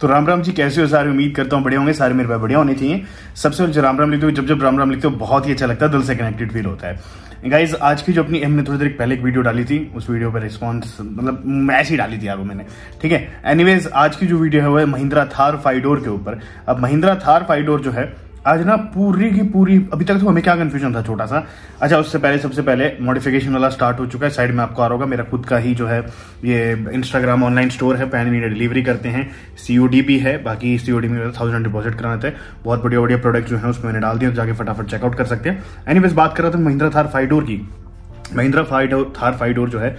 तो राम राम जी कैसे हो सारे उम्मीद करता हूँ बढ़िया होंगे सारे मेरे भाई बढ़िया होने चाहिए सबसे पहले जो राम राम लिखते हो जब जब राम राम लिखते हो बहुत ही अच्छा लगता है दिल से कनेक्टेड फील होता है गाइज आज की जो अपनी हमने थोड़ी देर पहले एक वीडियो डाली थी उस वीडियो पर रिस्पॉन्स मतलब मैच ही डाली थी आपको मैंने ठीक है एनीवेज आज की जो वीडियो है वो है महिंद्रा थार फाइडोर के ऊपर अब महिंद्रा थार फाइडोर जो है आज ना पूरी की पूरी अभी तक तो हमें क्या कन्फ्यूजन था छोटा सा अच्छा उससे पहले सबसे पहले मॉडिफिकेशन वाला स्टार्ट हो चुका है साइड में आपको आ रहा होगा मेरा खुद का ही जो है ये इंस्टाग्राम ऑनलाइन स्टोर है पैन इंडिया डिलीवरी करते हैं सी भी है बाकी सी में थाउजेंड तो डिपॉजिट कराना था बहुत बढ़िया बढ़िया प्रोडक्ट जो है उसमें मैंने डाल दिया जाके फटाफट चेकआउट कर सकते हैं एनी बात कर रहा था महिंद्रा थार फाइडोर की महिंद्रा फाइडो थार फाइडोर जो है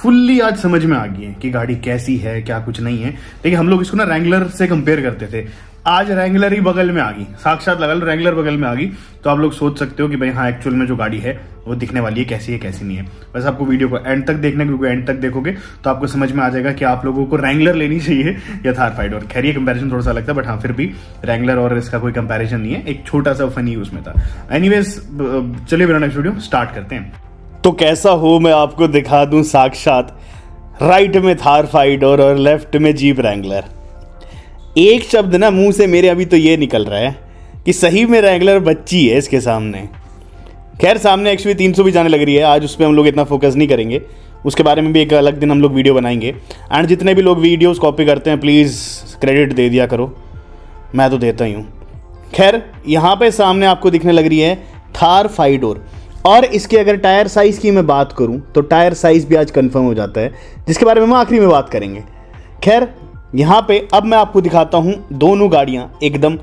फुल्ली आज समझ में आ गई है कि गाड़ी कैसी है क्या कुछ नहीं है देखिए हम लोग इसको ना रैंगलर से कंपेयर करते थे आज रैंगलर ही बगल में आ गई साक्षात लगा लो रैंगलर बगल में आ गई तो आप लोग सोच सकते हो कि भाई हाँ एक्चुअल में जो गाड़ी है वो दिखने वाली है कैसी है कैसी नहीं है बस आपको वीडियो को एंड तक देखना क्योंकि एंड तक देखोगे तो आपको समझ में आ जाएगा कि आप लोगों को रैंगलर लेनी चाहिए या थार फाइड और खैर ये कंपेरिजन थोड़ा सा लगता है बट हाँ फिर भी रैंगलर और इसका कोई कंपेरिजन नहीं है एक छोटा सा फनी उसमें था एनीवेज चलिए बिना नेक्स्ट वीडियो स्टार्ट करते हैं तो कैसा हो मैं आपको दिखा दूं साक्षात राइट में थार फाइट और, और लेफ्ट में जीप रैंगलर एक शब्द ना मुंह से मेरे अभी तो ये निकल रहा है कि सही में रैंगलर बच्ची है इसके सामने खैर सामने एक्चुअली तीन सौ भी जाने लग रही है आज उस पर हम लोग इतना फोकस नहीं करेंगे उसके बारे में भी एक अलग दिन हम लोग वीडियो बनाएंगे एंड जितने भी लोग वीडियोस कॉपी करते हैं प्लीज़ क्रेडिट दे दिया करो मैं तो देता ही हूँ खैर यहाँ पे सामने आपको दिखने लग रही है थार फाइडोर और इसके अगर टायर साइज़ की मैं बात करूं तो टायर साइज़ भी आज कंफर्म हो जाता है जिसके बारे में हम आखिरी में बात करेंगे खैर यहाँ पे अब मैं आपको दिखाता हूँ दोनों गाड़ियाँ एकदम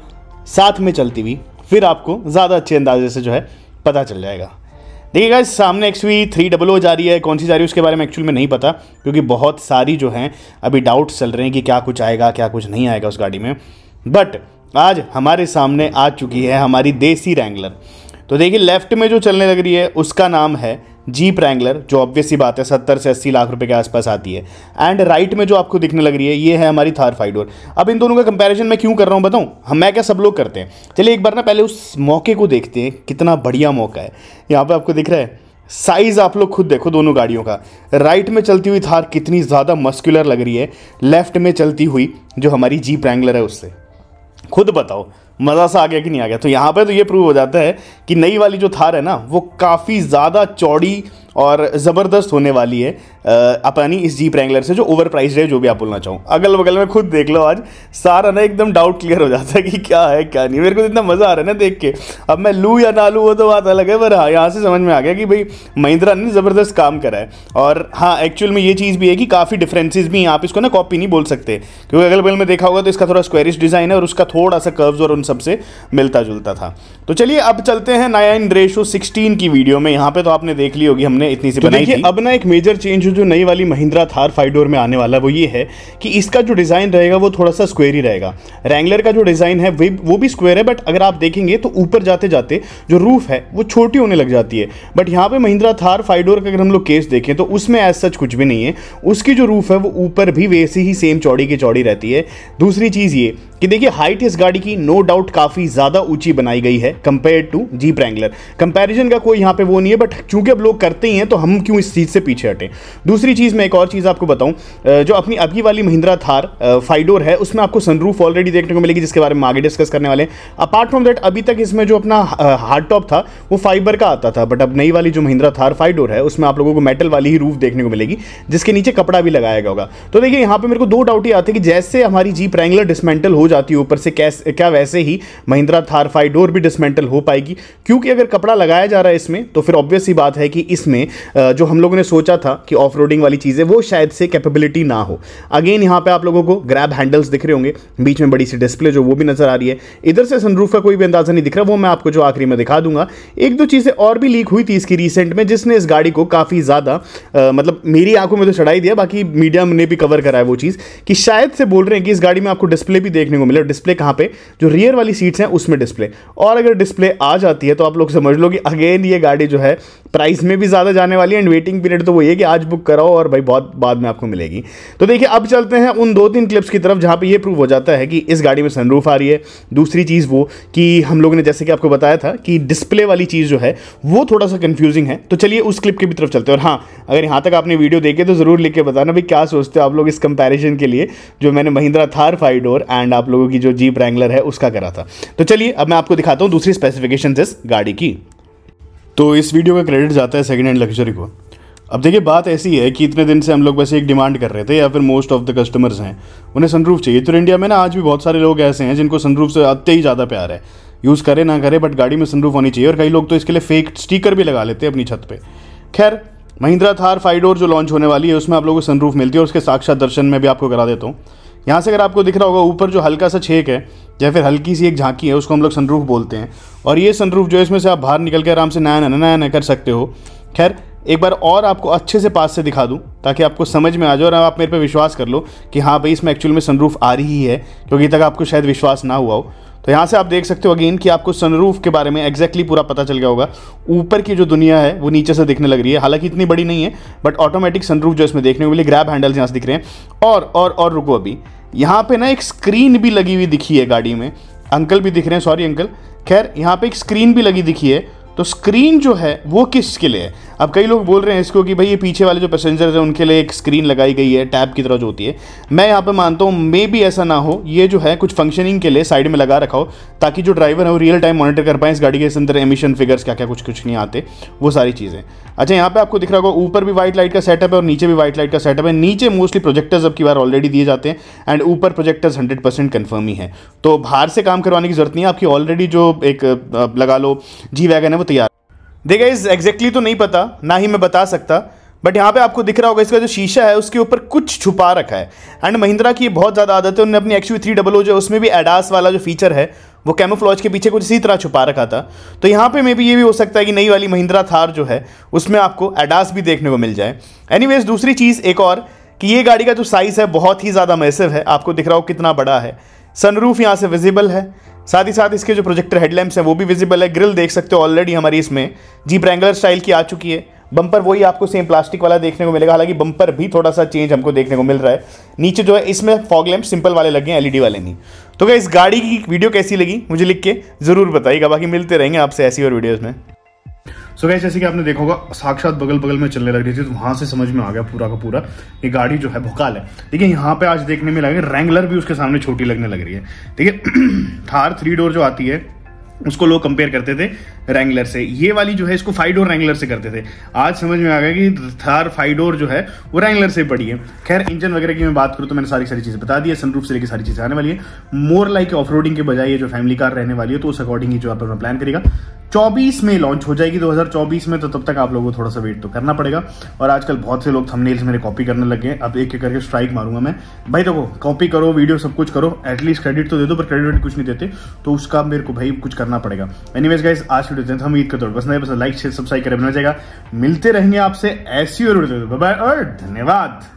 साथ में चलती हुई फिर आपको ज़्यादा अच्छे अंदाजे से जो है पता चल जाएगा देखिएगा सामने X V three double O जा रही है कौन सी जा रही है उसके बारे में एक्चुअल में नहीं पता क्योंकि बहुत सारी जो हैं अभी डाउट्स चल रहे हैं कि क्या कुछ आएगा क्या कुछ नहीं आएगा उस गाड़ी में बट आज हमारे सामने आ चुकी है हमारी देसी रैंगलर तो देखिए लेफ्ट में जो चलने लग रही है उसका नाम है जीप रैंगलर जो ऑब्वियसली बात है सत्तर से अस्सी लाख रुपए के आसपास आती है एंड राइट में जो आपको दिखने लग रही है ये है हमारी थार फाइडोर अब इन दोनों का कंपैरिजन मैं क्यों कर रहा हूँ बताऊँ हम मैं क्या सब लोग करते हैं चलिए एक बार ना पहले उस मौके को देखते हैं कितना बढ़िया मौका है यहाँ पर आपको दिख रहा है साइज़ आप लोग खुद देखो दोनों गाड़ियों का राइट में चलती हुई थार कितनी ज़्यादा मस्कुलर लग रही है लेफ्ट में चलती हुई जो हमारी जीप रैंगलर है उससे खुद बताओ मज़ा सा आ गया कि नहीं आ गया तो यहाँ पे तो ये प्रूव हो जाता है कि नई वाली जो थार है ना वो काफ़ी ज़्यादा चौड़ी और ज़बरदस्त होने वाली है अपनी इस जीप रैंगलर से जो ओवर प्राइस है जो भी आप बोलना चाहूँ अगल बगल में खुद देख लो आज सारा ना एकदम डाउट क्लियर हो जाता है कि क्या है क्या नहीं मेरे को तो इतना मज़ा आ रहा है ना देख के अब मैं लूँ या ना लूँ वो तो बात अलग है पर हाँ यहाँ से समझ में आ गया कि भाई महिंद्रा ने ज़बरदस्त काम करा है और हाँ एक्चुअल में ये चीज़ भी है कि काफ़ी डिफरेंसेस भी हैं आप इसको ना कॉपी नहीं बोल सकते क्योंकि अगल बगल में देखा होगा तो इसका थोड़ा स्क्वेरिश डिज़ाइन है और उसका थोड़ा सा कर्व्स और उन सबसे मिलता जुलता था तो चलिए अब चलते हैं नाइन रेशो सिक्सटीन की वीडियो में यहाँ पर तो आपने देख ली होगी हमने ने इतनी सी तो बनाई थी अब ना एक मेजर चेंज जो नई वाली महिंद्रा थार फाइव डोर में आने वाला वो ये है कि इसका जो डिज़ाइन रहेगा वो थोड़ा सा स्क्वेयर ही रहेगा रैंगलर का जो डिज़ाइन है वो भी स्क्वेयर है बट अगर आप देखेंगे तो ऊपर जाते जाते जो रूफ है वो छोटी होने लग जाती है बट यहाँ पे महिंद्रा थार फाइव डोर का अगर हम लोग केस देखें तो उसमें एज सच कुछ भी नहीं है उसकी जो रूफ है वो ऊपर भी वैसी ही सेम चौड़ी की चौड़ी रहती है दूसरी चीज़ ये कि देखिए हाइट इस गाड़ी की नो डाउट काफ़ी ज़्यादा ऊंची बनाई गई है compare to Jeep Wrangler comparison का कोई यहाँ पे वो नहीं है बट चूंकि अब लोग करते करते ही हैं तो हम क्यों इस चीज़ से पीछे हटें दूसरी चीज़ मैं एक और चीज़ आपको बताऊँ जो अपनी अभी वाली महिंद्रा थार फाइडोर है उसमें आपको सनरूफ ऑलरेडी देखने को मिलेगी जिसके बारे में आगे डिस्कस करने वाले अपार्ट फ्रॉम दैट अभी तक इसमें जो अपना हार्ड टॉप था वो फाइबर का आता था बट अब नई वाली जो महिंद्रा थार फाइडोर है उसमें आप लोगों को मेटल वाली ही रूफ देखने को मिलेगी जिसके नीचे कपड़ा भी लगाया गया होगा तो देखिए यहाँ पर मेरे को दो डाउट ही आते हैं कि जैसे हमारी जीप रैंगलर डिसमेंटल हो जाती है ऊपर से कैसे क्या वैसे ही महिंद्रा थार फाइडोर भी डिसमेंटल हो पाएगी क्योंकि अगर कपड़ा लगाया जा रहा है इसमें तो फिर ऑब्वियस ही बात है कि इसमें में जो हम लोगों ने सोचा था कि ऑफ वाली चीज़ें वो शायद से कैपेबिलिटी ना हो अगेन यहाँ पर आप लोगों को ग्रैब हैंडल्स दिख रहे होंगे बीच में बड़ी सी डिस्प्ले जो वो भी नज़र आ रही है इधर से सनरूफ का कोई भी अंदाज़ा नहीं दिख रहा वो मैं आपको जो आखिरी में दिखा दूंगा एक दो चीज़ें और भी लीक हुई थी इसकी रिसेंट में जिसने इस गाड़ी को काफ़ी ज़्यादा मतलब मेरी आंखों में तो चढ़ाई दिया बाकी मीडिया ने भी कवर करा है वो चीज़ कि शायद से बोल रहे हैं कि इस गाड़ी में आपको डिस्प्ले भी देखने को मिले डिस्प्ले कहाँ पे जो रियर वाली सीट्स हैं उसमें डिस्प्ले और अगर डिस्प्ले आ जाती है तो आप लोग समझ लो कि अगेन ये गाड़ी जो है प्राइस में भी ज़्यादा जाने वाली है एंड वेटिंग पीरियड तो वही है कि आज बुक कराओ और भाई बहुत बाद में आपको मिलेगी तो देखिए अब चलते हैं उन दो तीन क्लिप्स की तरफ जहाँ पर यह प्रूव हो जाता है कि इस गाड़ी में सनरूफ आ रही है दूसरी चीज़ वो कि हम लोगों ने जैसे कि आपको बताया था कि डिस्प्ले वाली चीज़ जो है वो थोड़ा सा कन्फ्यूजिंग है तो चलिए उस क्लिप की भी तरफ चलते हैं और हाँ अगर यहाँ तक आपने वीडियो देखे तो ज़रूर लिख के बताना भाई क्या सोचते हो आप लोग इस कंपेरिजन के लिए जो मैंने Mahindra Thar five door and आप लोगों की जो जीप रैंगलर है उसका करा था तो चलिए अब मैं आपको दिखाता हूँ दूसरी स्पेसिफिकेशन इस गाड़ी की तो इस वीडियो का क्रेडिट जाता है सेकेंड हैंड लग्जरी को अब देखिए बात ऐसी है कि इतने दिन से हम लोग वैसे एक डिमांड कर रहे थे या फिर मोस्ट ऑफ द कस्टमर्स हैं उन्हें सनरूफ चाहिए तो इंडिया में ना आज भी बहुत सारे लोग ऐसे हैं जिनको सनरूफ से अत्य ही ज़्यादा प्यार है यूज़ करें ना करें बट गाड़ी में सनरूफ होनी चाहिए और कई लोग तो इसके लिए फेक स्टिकर भी लगा लेते हैं अपनी छत पर खैर महिंद्रा थार फाइडोर जो लॉन्च होने वाली है उसमें आप लोगों को सनरूफ मिलती है और उसके साक्षात दर्शन में भी आपको करा देता हूँ यहाँ से अगर आपको दिख रहा होगा ऊपर जो हल्का सा छेक है या फिर हल्की सी एक झांकी है उसको हम लोग सनरूफ बोलते हैं और ये सनरूफ जो है इसमें से आप बाहर निकल के आराम से नया नया नया कर सकते हो खैर एक बार और आपको अच्छे से पास से दिखा दूं ताकि आपको समझ में आ जाए और आप मेरे पे विश्वास कर लो कि हाँ भाई इसमें एक्चुअल में सनरूफ आ रही ही है क्योंकि तक आपको शायद विश्वास ना हुआ हो तो यहाँ से आप देख सकते हो अगेन कि आपको सनरूफ के बारे में एग्जैक्टली पूरा पता चल गया होगा ऊपर की जो दुनिया है वो नीचे से दिखने लग रही है हालांकि इतनी बड़ी नहीं है बट ऑटोमेटिक सनरूफ जो इसमें देखने को मिले ग्रैब हैंडल्स यहाँ से दिख रहे हैं और और और रुको अभी यहाँ पे ना एक स्क्रीन भी लगी हुई दिखी है गाड़ी में अंकल भी दिख रहे हैं सॉरी अंकल खैर यहाँ पे एक स्क्रीन भी लगी दिखी है तो स्क्रीन जो है वो किसके लिए है अब कई लोग बोल रहे हैं इसको कि भाई ये पीछे वाले जो पैसेंजर्स हैं उनके लिए एक स्क्रीन लगाई गई है टैब की तरह जो होती है मैं यहाँ पर मानता हूँ मे भी ऐसा ना हो ये जो है कुछ फंक्शनिंग के लिए साइड में लगा रखा हो ताकि जो ड्राइवर है वो रियल टाइम मॉनिटर कर पाए इस गाड़ी के अंदर एमिशन फिगर्स क्या क्या कुछ कुछ नहीं आते वो सारी चीज़ें अच्छा यहाँ पर आपको दिख रहा होगा ऊपर भी व्हाइट लाइट का सेटअप है और नीचे भी व्हाइट लाइट का सेटअप है नीचे मोस्टली प्रोजेक्टर्स अब की बार ऑलरेडी दिए जाते हैं एंड ऊपर प्रोजेक्टर्स हंड्रेड परसेंट कन्फर्म ही है तो बाहर से काम करवाने की जरूरत नहीं है आपकी ऑलरेडी जो एक लगा लो जी वैगन है वो तैयार देखा इस एग्जैक्टली तो नहीं पता ना ही मैं बता सकता बट यहाँ पे आपको दिख रहा होगा इसका जो शीशा है उसके ऊपर कुछ छुपा रखा है एंड महिंद्रा की बहुत ज़्यादा आदत है उन्होंने अपनी एक्स थ्री डबल ओ जो उसमें भी एडास वाला जो फीचर है वो कैमोफ्लॉज के पीछे कुछ इसी तरह छुपा रखा था तो यहाँ पे मे भी ये भी हो सकता है कि नई वाली महिंद्रा थार जो है उसमें आपको एडास भी देखने को मिल जाए एनी दूसरी चीज़ एक और कि ये गाड़ी का जो साइज़ है बहुत ही ज़्यादा मैसेव है आपको दिख रहा हो कितना बड़ा है सनरूफ यहाँ से विजिबल है साथ ही साथ इसके जो प्रोजेक्टर हेडलैम्प्स हैं वो भी विजिबल है ग्रिल देख सकते हो ऑलरेडी हमारी इसमें जीप रैंगलर स्टाइल की आ चुकी है बम्पर वही आपको सेम प्लास्टिक वाला देखने को मिलेगा हालांकि बम्पर भी थोड़ा सा चेंज हमको देखने को मिल रहा है नीचे जो है इसमें फॉग लैम्प सिंपल वाले लगे हैं एलईडी वाले नहीं तो क्या इस गाड़ी की वीडियो कैसी लगी मुझे लिख के ज़रूर बताइएगा बाकी मिलते रहेंगे आपसे ऐसी और वीडियोज़ में सो so गैस जैसे कि आपने देखा होगा साक्षात बगल बगल में चलने लग रही थी तो वहां से समझ में आ गया पूरा का पूरा ये गाड़ी जो है भोकाल है ठीक है यहाँ पे आज देखने में लगे रेंगुलर भी उसके सामने छोटी लगने लग रही है ठीक है थार थ्री डोर जो आती है उसको लोग कंपेयर करते थे रैंगलर से ये वाली जो है इसको फाइडोर रैंगलर से करते थे आज समझ में आ गया कि थार फाइडोर जो है वो रैंगलर से पड़ी है खैर इंजन वगैरह की मैं बात करूँ तो मैंने सारी सारी चीज़ें बता दी है सनरूफ से लेकर सारी चीज़ें आने वाली है मोर लाइक ऑफ के बजाय ये जो फैमिली कार रहने वाली है तो उस अकॉर्डिंग ही जो आप अपना प्लान करेगा 24 में लॉन्च हो जाएगी 2024 में तो तब तक आप लोगों को थोड़ा सा वेट तो करना पड़ेगा और आजकल बहुत से लोग थंबनेल्स मेरे कॉपी करने लगे हैं अब एक एक करके स्ट्राइक मारूंगा मैं भाई देखो तो कॉपी करो वीडियो सब कुछ करो एटलीस्ट क्रेडिट तो दे दो पर क्रेडिट कुछ नहीं देते तो उसका मेरे को भाई कुछ करना पड़ेगा एनी वेज आज देते हैं हम ईद का तोड़ बस नहीं बस लाइक शेयर सब्सक्राइब करें बना जाएगा मिलते रहेंगे आपसे ऐसी और बाय और धन्यवाद